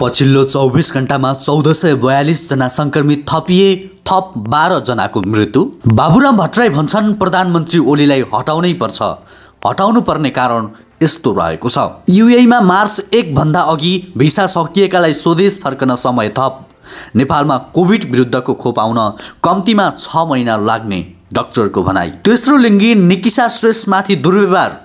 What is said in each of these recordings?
पछिल्लो चौबिस घन्टामा चौध सय बयालिसजना सङ्क्रमित थपिए थप बाह्रजनाको मृत्यु बाबुराम भट्टराई भन्छन् प्रधानमन्त्री ओलीलाई हटाउनै पर्छ हटाउनु पर्ने कारण यस्तो रहेको छ युएमा मार्च एकभन्दा अघि भिसा सकिएकालाई स्वदेश फर्कन समय थप नेपालमा कोभिड विरुद्धको खोप आउन कम्तीमा छ महिना लाग्ने डाक्टरको भनाई तेस्रो लिङ्गी निकिसा श्रेष्ठमाथि दुर्व्यवहार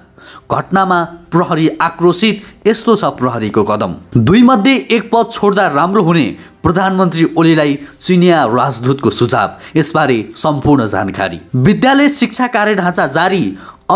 घटनामा प्रहरी आक्रोशित यस्तो छ प्रहरीको कदम दुई मध्ये एक पद छोड्दा राम्रो हुने प्रधानमन्त्री ओलीलाई चिनिया राजदूतको सुझाव यसबारे सम्पूर्ण जानकारी विद्यालय शिक्षा ढाँचा जारी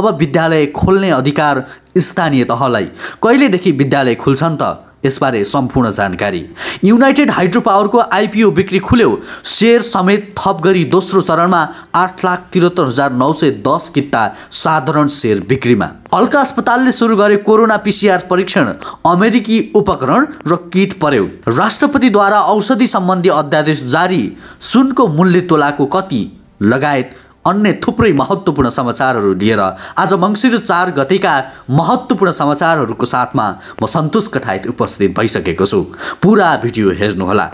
अब विद्यालय खोल्ने अधिकार स्थानीय तहलाई कहिलेदेखि विद्यालय खुल्छन् त यसबारे सम्पूर्ण जानकारी युनाइटेड हाइड्रो पावरको आइपिओ बिक्री खुल्यो सेयर समेत थप गरी दोस्रो चरणमा आठ लाख त्रिहत्तर हजार नौ सय दस किता साधारण सेयर बिक्रीमा हल्का अस्पतालले सुरु गरे कोरोना पिसिआर परीक्षण अमेरिकी उपकरण र किट पर्यो राष्ट्रपतिद्वारा औषधि सम्बन्धी अध्यादेश जारी सुनको मूल्य तोलाको कति लगायत अन्य थुप्रै महत्त्वपूर्ण समाचारहरू लिएर आज मङ्सिर चार गतिका महत्त्वपूर्ण समाचारहरूको साथमा म सन्तोष कठायत उपस्थित भइसकेको छु पुरा भिडियो हेर्नुहोला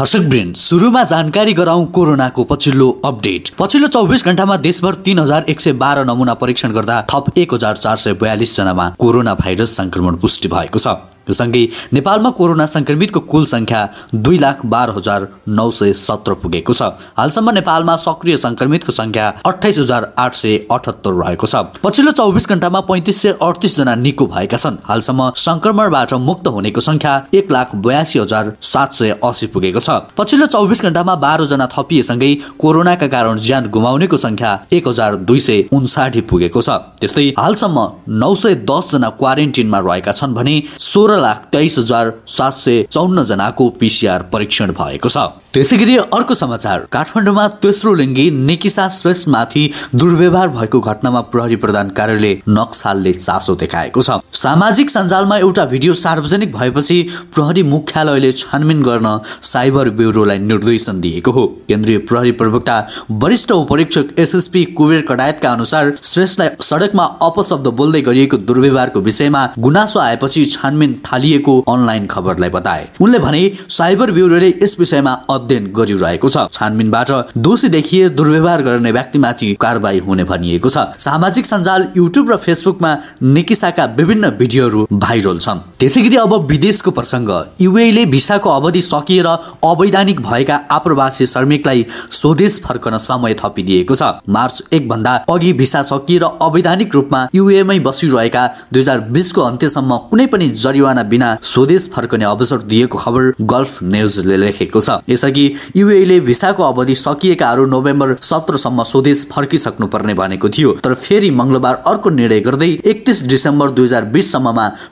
दर्शक वृन्द सुरुमा जानकारी गराउँ कोरोनाको पछिल्लो अपडेट पछिल्लो चौबिस घन्टामा देशभर तिन हजार एक सय बाह्र नमुना परीक्षण गर्दा थप एक हजार चार सय बयालिस जनामा कोरोना भाइरस सङ्क्रमण पुष्टि भएको छ यो सँगै नेपालमा कोरोना संक्रमितको कुल संख्या दुई लाख बाह्र हजार नौ सय सत्र पुगेको छ हालसम्म नेपालमा सक्रिय संक्रमितको संख्या अठाइस हजार आठ सय अठहत्तर रहेको छ पछिल्लो चौबिस घण्टामा पैँतिस सय अडतिस जना निको भएका छन् हालसम्म संक्रमणबाट मुक्त हुनेको संख्या एक लाख बयासी हजार सात सय असी पुगेको छ पछिल्लो चौबिस घन्टामा जना थपिएसँगै कोरोनाका कारण ज्यान गुमाउनेको संख्या एक हजार दुई सय उन्साठी पुगेको छ त्यस्तै हालसम्म नौ सय दस जना क्वारेन्टिनमा रहेका छन् भने सोह्र लाख तेइस हजार सात सय चौन्न जनाको पिसिआर परीक्षण भएको छ त्यसै गरी अर्को समाचार काठमाडौँमा तेस्रो लिङ्गी निकिसा श्रेष्ठमाथि दुर्व्यवहार भएको घटनामा प्रहरी प्रधान कार्यालय नक्सालले चासो देखाएको छ सामाजिक सञ्जालमा एउटा भिडियो सार्वजनिक भएपछि प्रहरी मुख्यालयले छानबिन गर्न साइबर ब्युरोलाई निर्देशन दिएको हो केन्द्रीय प्रहरी प्रवक्ता वरिष्ठ उपरीक्षक एसएसपी कुबेर कडायतका अनुसार श्रेष्ठलाई सडकमा अपशब्द बोल्दै गरिएको दुर्व्यवहारको विषयमा गुनासो आएपछि छानबिन थालिएको अनलाइन खबरलाई बताए उनले भने साइबर ब्युरोले यस विषयमा अध्ययन गरिरहेको छ छानबिनबाट दोषी देखिए दुर्व्यवहार गर्ने व्यक्तिमाथि कारवाही हुने भनिएको छ सामाजिक सञ्जाल युट्युब र फेसबुकमा निकिसाका विभिन्न भिडियोहरू भाइरल छन् त्यसै गरी अब विदेशको प्रसङ्ग युएले भिसाको अवधि सकिएर अवैधानिक भएका आप्रवासी श्रमिकलाई स्वदेश फर्कन समय थपिदिएको छ मार्च एक भन्दा अघि भिसा सकिएर अवैधानिक रूपमा युएमै बसिरहेका दुई हजार बिसको अन्त्यसम्म कुनै पनि जरिवाना बिना स्वदेश फर्कने अवसर दिएको खबर गल्फ न्युजले लेखेको छ यसअघि युएले भिसाको अवधि सकिएकाहरू नोभेम्बर सत्रसम्म स्वदेश फर्किसक्नुपर्ने भनेको थियो तर फेरि मंगलबार अर्को निर्णय गर्दै एकतिस डिसेम्बर दुई हजार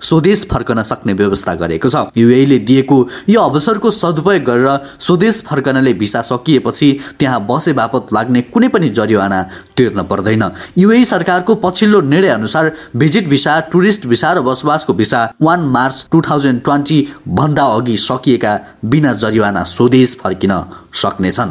स्वदेश फर्कन सक्ने व्यवस्था गरेको छ ले दिएको यो अवसरको सदुपयोग गरेर स्वदेश फर्कनले भिसा सकिएपछि त्यहाँ बसे बापत लाग्ने कुनै पनि जरिवाना तिर्न पर्दैन युए सरकारको पछिल्लो निर्णय अनुसार भिजिट भिसा टुरिस्ट भिसा र बसोबासको visa one March March two thousand ट्वेन्टीभन्दा अघि सकिएका बिना जरिवाना स्वदेश फर्किन सक्नेछन्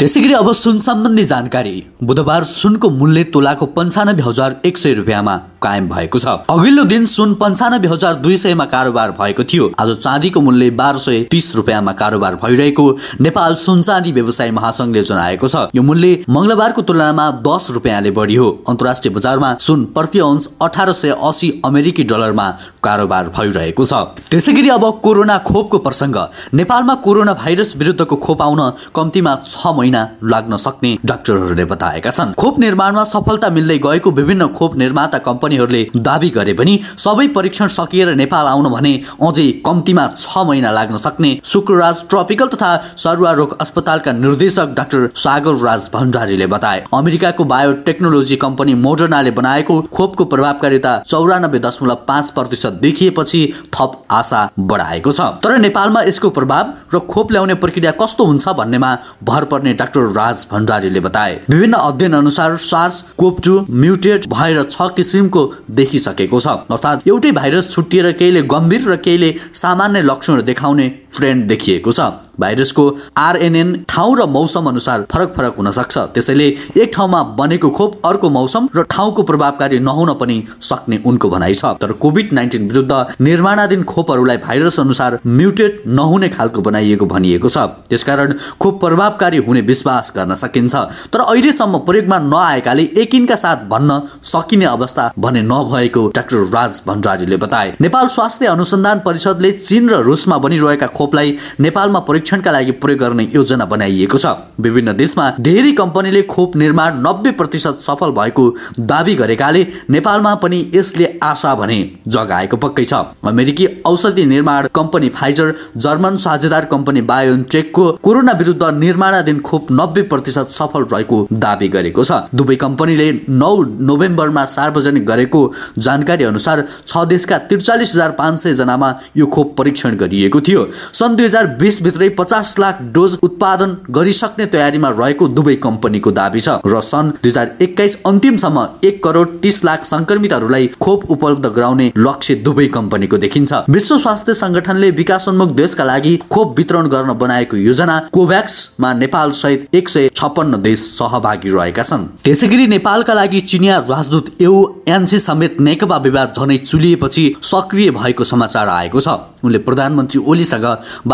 त्यसै गरी अब सुन सम्बन्धी जानकारी बुधबार सुनको मूल्य तोलाको पन्चानब्बे हजार एक सय रुपियाँमा कायम भएको छ अघिल्लो दिन सुन पन्चानब्बे हजार दुई सयमा कारोबार भएको थियो आज चाँदीको मूल्य बाह्र सय तिस रुपियाँमा कारोबार भइरहेको नेपाल सुन चाँदी व्यवसाय महासंघले जनाएको छ यो मूल्य मंगलबारको तुलनामा दस रुपियाँले बढी हो अन्तर्राष्ट्रिय बजारमा सुन प्रति अंश अठार सय असी अमेरिकी डलरमा कारोबार भइरहेको छ त्यसै गरी अब कोरोना खोपको प्रसङ्ग नेपालमा कोरोना भाइरस विरुद्धको खोप आउन कम्तीमा छ महिना लाग्न सक्ने डाक्टरहरूले बताएका छन् खोप निर्माणमा सफलता मिल्दै गएको विभिन्न खोप निर्माता कम्पनी कम्पनीहरूले दावी गरे पनि सबै परीक्षण सकिएर नेपाल आउनु भने अझै कम्तीमा छ महिना लाग्न सक्ने शुक्रराज ट्रपिकल तथा सरुवा रोग अस्पतालका निर्देशक डाक्टर सागर राज भण्डारीले बताए अमेरिकाको बायोटेक्नोलोजी कम्पनी मोडर्नाले बनाएको खोपको प्रभावकारिता चौरानब्बे दशमलव पाँच प्रतिशत देखिएपछि थप आशा बढाएको छ तर नेपालमा यसको प्रभाव र खोप ल्याउने प्रक्रिया कस्तो हुन्छ भन्नेमा भर पर्ने डाक्टर राज भण्डारीले बताए विभिन्न अध्ययन अनुसार सार्स कोप टू म्युटेट भएर छ किसिमको भएको देखिसकेको छ अर्थात् एउटै भाइरस छुट्टिएर केहीले गम्भीर र केहीले सामान्य लक्षणहरू देखाउने ट्रेन्ड देखिएको छ भाइरसको आरएनएन ठाउँ र मौसम अनुसार फरक फरक हुन सक्छ त्यसैले एक ठाउँमा बनेको खोप अर्को मौसम र ठाउँको प्रभावकारी नहुन पनि सक्ने उनको भनाइ छ तर कोभिड नाइन्टिन विरुद्ध निर्माणाधीन खोपहरूलाई भाइरस अनुसार म्युटेट नहुने खालको बनाइएको भनिएको छ त्यसकारण खोप प्रभावकारी हुने विश्वास गर्न सकिन्छ तर अहिलेसम्म प्रयोगमा नआएकाले एकिनका साथ भन्न सकिने अवस्था भने नभएको डाक्टर राज भण्डारीले बताए नेपाल स्वास्थ्य अनुसन्धान परिषदले चीन र रुसमा बनिरहेका खोपलाई नेपालमा प्रयोग परीक्षणका लागि प्रयोग गर्ने योजना बनाइएको छ विभिन्न देशमा धेरै कम्पनीले खोप निर्माण नब्बे प्रतिशत सफल भएको दावी गरेकाले नेपालमा पनि यसले आशा भने जगाएको पक्कै छ अमेरिकी औषधि निर्माण कम्पनी फाइजर जर्मन साझेदार कम्पनी बायोन्टेकको कोरोना विरुद्ध निर्माणाधीन खोप नब्बे प्रतिशत सफल रहेको दावी गरेको छ दुवै कम्पनीले नौ नोभेम्बरमा सार्वजनिक गरेको जानकारी अनुसार छ देशका त्रिचालिस हजार पाँच सय जनामा यो खोप परीक्षण गरिएको थियो सन् दुई हजार बिसभित्रै पचास लाख डोज उत्पादन गरिसक्ने तयारीमा रहेको दुवै कम्पनीको दावी छ र सन् दुई हजार एक्काइस अन्तिमसम्म एक करोड तिस लाख संक्रमितहरूलाई खोप उपलब्ध गराउने लक्ष्य दुवै कम्पनीको देखिन्छ विश्व स्वास्थ्य संगठनले विकासोन्मुख देशका लागि खोप वितरण गर्न बनाएको योजना कोभ्याक्समा नेपाल सहित एक सय छप्पन्न देश सहभागी रहेका छन् त्यसै गरी नेपालका लागि चिनिया राजदूत एउ एनसी समेत नेकपा विवाद झनै चुलिएपछि सक्रिय भएको समाचार आएको छ उनले प्रधानमन्त्री ओलीसँग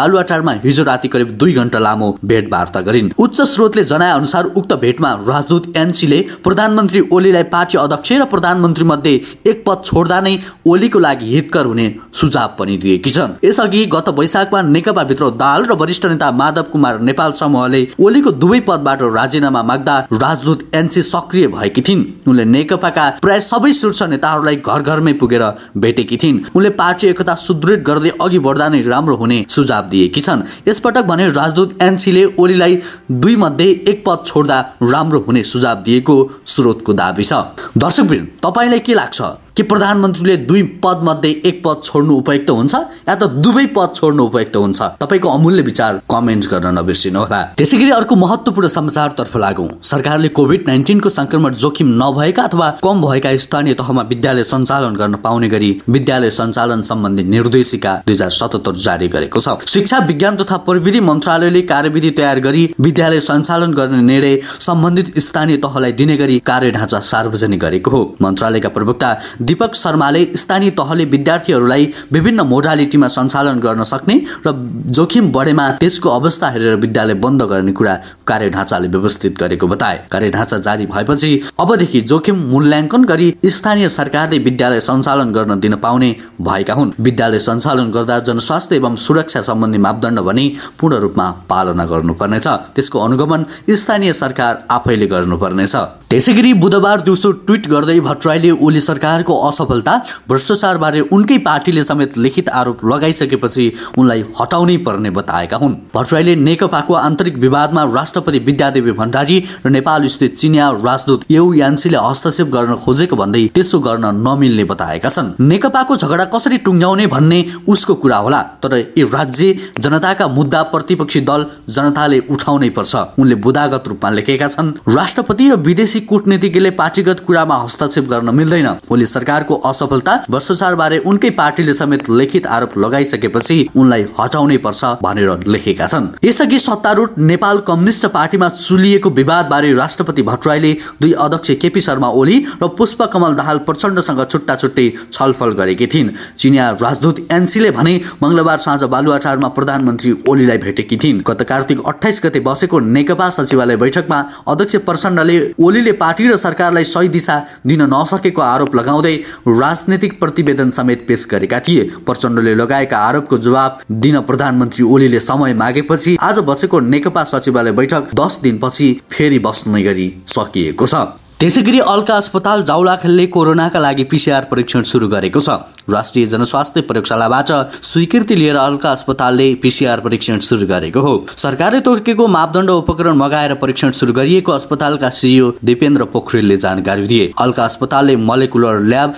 बालुवाटारमा हिजो राति करिब दुई घण्टा लामो भेटवार्ता गरिन् उच्च स्रोतले जनाए अनुसार उक्त भेटमा राजदूत एनसीले प्रधानमन्त्री ओलीलाई पार्टी अध्यक्ष र प्रधानमन्त्री मध्ये एक पद छोड्दा नै ओलीको लागि हितकर हुने सुझाव पनि दिएकी छन् यसअघि गत वैशाखमा नेकपाभित्र दाल र वरिष्ठ नेता माधव कुमार नेपाल समूहले ओलीको दुवै पदबाट राजीनामा माग्दा राजदूत एनसी सक्रिय भएकी थिइन् उनले नेकपाका प्राय सबै शीर्ष नेताहरूलाई घर घरमै पुगेर भेटेकी थिइन् उनले पार्टी एकता सुदृढ गर्दै अघि बढ्दा नै राम्रो हुने सुझाव दिएकी छन् यस यसपटक भने राजदूत एनसीले ओलीलाई दुई मध्ये एक पद छोड्दा राम्रो हुने सुझाव दिएको स्रोतको दावी छ दर्शकवृन्द तपाईँलाई के लाग्छ कि प्रधानमन्त्रीले दुई पद मध्ये एक पद छोड्नु उपयुक्त हुन्छ या त दुवै पद छोड्नु उपयुक्त हुन्छ तपाईँको अमूल्य विचार कमेन्ट गर्न होला त्यसै गरी अर्को महत्त्वपूर्ण समाचारतर्फ लागौ सरकारले कोभिड नाइन्टिनको संक्रमण जोखिम नभएका अथवा कम भएका स्थानीय तहमा विद्यालय सञ्चालन गर्न पाउने गरी विद्यालय सञ्चालन सम्बन्धी निर्देशिका दुई हजार सतहत्तर जारी गरेको छ शिक्षा विज्ञान तथा प्रविधि मन्त्रालयले कार्यविधि तयार गरी विद्यालय सञ्चालन गर्ने निर्णय सम्बन्धित स्थानीय तहलाई दिने गरी कार्य ढाँचा सार्वजनिक गरेको हो मन्त्रालयका प्रवक्ता दीपक शर्माले स्थानीय तहले विद्यार्थीहरूलाई विभिन्न मोडालिटीमा सञ्चालन गर्न सक्ने र जोखिम बढेमा त्यसको अवस्था हेरेर विद्यालय बन्द गर्ने कुरा कार्यढाँचाले व्यवस्थित गरेको बताए कार्यढाँचा जारी भएपछि अबदेखि जोखिम मूल्याङ्कन गरी स्थानीय सरकारले विद्यालय सञ्चालन गर्न दिन पाउने भएका हुन् विद्यालय सञ्चालन गर्दा जनस्वास्थ्य एवं सुरक्षा सम्बन्धी मापदण्ड भने पूर्ण रूपमा पालना गर्नुपर्नेछ त्यसको अनुगमन स्थानीय सरकार आफैले गर्नुपर्नेछ त्यसै गरी बुधबार दिउँसो ट्विट गर्दै भट्टराईले ओली सरकारको सरकारको असफलता भ्रष्टाचारबारे उनकै पार्टीले समेत लिखित आरोप लगाइसकेपछि उनलाई हटाउनै पर्ने बताएका हुन् भट्टराईले नेकपाको आन्तरिक विवादमा राष्ट्रपति विद्यादेवी भण्डारी र नेपाल स्थित चिनिया राजदूत यौ यान्सीले हस्तक्षेप गर्न खोजेको भन्दै त्यसो गर्न नमिल्ने बताएका छन् नेकपाको झगडा कसरी टुङ्ग्याउने भन्ने उसको कुरा होला तर यी राज्य जनताका मुद्दा प्रतिपक्षी दल जनताले उठाउनै पर्छ उनले बुदागत रूपमा लेखेका छन् राष्ट्रपति र विदेशी कूटनीतिज्ञले पार्टीगत कुरामा हस्तक्षेप गर्न मिल्दैन भोलि सरकारको असफलता भ्रष्टाचार बारे उनकै पार्टीले समेत लिखित आरोप लगाइसकेपछि उनलाई हटाउनै पर्छ भनेर लेखेका छन् यसअघि सत्तारूढ नेपाल कम्युनिष्ट पार्टीमा चुलिएको विवाद बारे राष्ट्रपति भट्टराईले दुई अध्यक्ष केपी शर्मा ओली र पुष्प कमल दाहाल प्रचण्डसँग छुट्टा छुट्टै छलफल गरेकी थिइन् चिनिया राजदूत एनसीले भने मंगलबार साँझ बालुवाटारमा प्रधानमन्त्री ओलीलाई भेटेकी थिइन् गत कार्तिक अठाइस गते बसेको नेकपा सचिवालय बैठकमा अध्यक्ष प्रचण्डले ओलीले पार्टी र सरकारलाई सही दिशा दिन नसकेको आरोप लगाउँदै साथै राजनैतिक प्रतिवेदन समेत पेश गरेका थिए प्रचण्डले लगाएका आरोपको जवाब दिन प्रधानमन्त्री ओलीले समय मागेपछि आज बसेको नेकपा सचिवालय बैठक दस दिनपछि फेरि बस्ने गरी सकिएको छ त्यसै गरी अल्का अस्पताल जाउलाखेलले कोरोनाका लागि पिसिआर परीक्षण सुरु गरेको छ राष्ट्रिय जनस्वास्थ्य प्रयोगशालाबाट स्वीकृति लिएर अल्का अस्पतालले पिसिआर परीक्षण सुरु गरेको हो सरकारले तोकेको मापदण्ड उपकरण मगाएर परीक्षण सुरु गरिएको अस्पतालका सिइओ e दिपेन्द्र पोखरेलले जानकारी दिए अल्का अस्पतालले molecular lab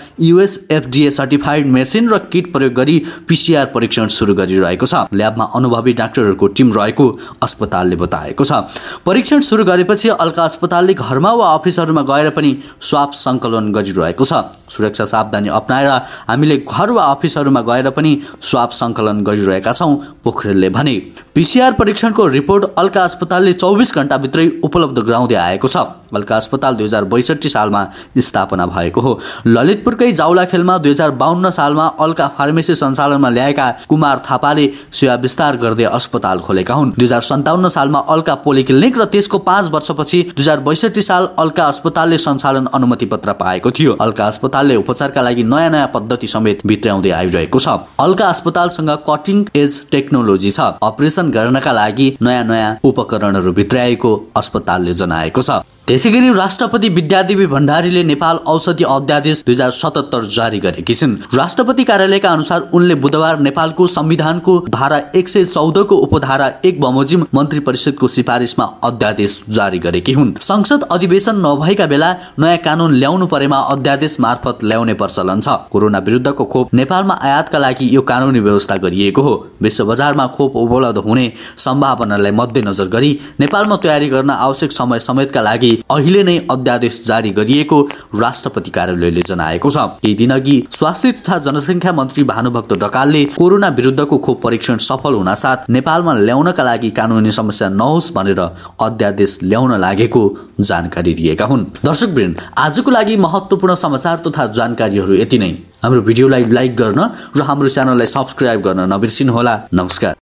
FDA certified machine र किट प्रयोग गरी पिसिआर परीक्षण सुरु गरिरहेको छ ल्याबमा अनुभवी डाक्टरहरूको टिम रहेको अस्पतालले बताएको छ परीक्षण सुरु गरेपछि अल्का अस्पतालले घरमा वा अफिसहरूमा गएर पनि स्वाप सङ्कलन गरिरहेको छ सुरक्षा सावधानी अप्नाएर हामीले हामीले घर वा अफिसहरूमा गएर पनि स्वाप सङ्कलन गरिरहेका छौँ पोखरेलले भने पिसिआर परीक्षणको रिपोर्ट अल्का अस्पतालले चौबिस घन्टाभित्रै उपलब्ध गराउँदै आएको छ बालका अस्पताल दुई हजार बैसठी सालमा स्थापना भएको हो ललितपुरकै जाउला खेलमा दुई हजार बाहन्न सालमा अल्का फार्मेसी सञ्चालनमा ल्याएका कुमार थापाले सेवा विस्तार गर्दै अस्पताल खोलेका हुन् दुई हजार सन्ताउन्न सालमा अल्का पोलिक्लिनिक र त्यसको पाँच वर्षपछि दुई हजार बैसठी साल अल्का अस्पतालले सञ्चालन अनुमति पत्र पाएको थियो अल्का अस्पतालले उपचारका लागि नयाँ नयाँ पद्धति समेत भित्राउँदै आइरहेको छ अल्का अस्पतालसँग कटिङ एज टेक्नोलोजी छ अपरेसन गर्नका लागि नयाँ नयाँ उपकरणहरू भित्राएको अस्पतालले जनाएको छ त्यसै गरी राष्ट्रपति विद्यादेवी भण्डारीले नेपाल औषधि अध्यादेश दुई हजार सतहत्तर जारी गरेकी छिन् राष्ट्रपति कार्यालयका अनुसार उनले बुधबार नेपालको संविधानको धारा एक सय चौधको उपधारा एक बमोजिम मन्त्री परिषदको सिफारिसमा अध्यादेश जारी गरेकी हुन् संसद अधिवेशन नभएका बेला नयाँ कानून ल्याउनु परेमा अध्यादेश मार्फत ल्याउने प्रचलन छ कोरोना विरुद्धको खोप नेपालमा आयातका लागि यो कानुनी व्यवस्था गरिएको हो विश्व बजारमा खोप उपलब्ध हुने सम्भावनालाई मध्यनजर गरी नेपालमा तयारी गर्न आवश्यक समय समेतका लागि अहिले नै अध्यादेश जारी गरिएको राष्ट्रपति कार्यालयले जनाएको छ केही दिनअघि स्वास्थ्य तथा जनसङ्ख्या मन्त्री भानुभक्त ढकालले कोरोना विरुद्धको खोप परीक्षण सफल हुनासाथ नेपालमा ल्याउनका लागि कानुनी समस्या नहोस् भनेर अध्यादेश ल्याउन लागेको जानकारी दिएका हुन् दर्शकवृन्द आजको लागि महत्त्वपूर्ण समाचार तथा जानकारीहरू यति नै हाम्रो भिडियोलाई लाइक गर्न र हाम्रो च्यानललाई सब्सक्राइब गर्न नबिर्सिनुहोला नमस्कार